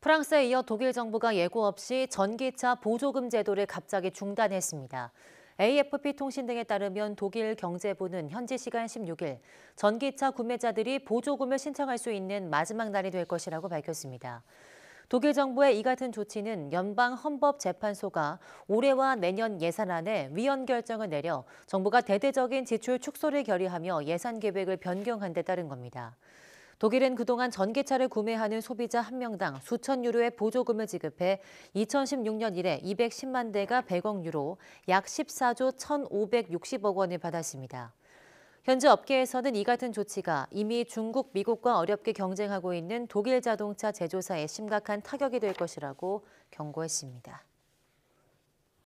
프랑스에 이어 독일 정부가 예고 없이 전기차 보조금 제도를 갑자기 중단했습니다. AFP 통신 등에 따르면 독일 경제부는 현지 시간 16일 전기차 구매자들이 보조금을 신청할 수 있는 마지막 날이 될 것이라고 밝혔습니다. 독일 정부의 이 같은 조치는 연방 헌법재판소가 올해와 내년 예산안에 위헌 결정을 내려 정부가 대대적인 지출 축소를 결의하며 예산 계획을 변경한 데 따른 겁니다. 독일은 그동안 전기차를 구매하는 소비자 한명당 수천 유로의 보조금을 지급해 2016년 이래 210만 대가 100억 유로, 약 14조 1,560억 원을 받았습니다. 현재 업계에서는 이 같은 조치가 이미 중국, 미국과 어렵게 경쟁하고 있는 독일 자동차 제조사에 심각한 타격이 될 것이라고 경고했습니다.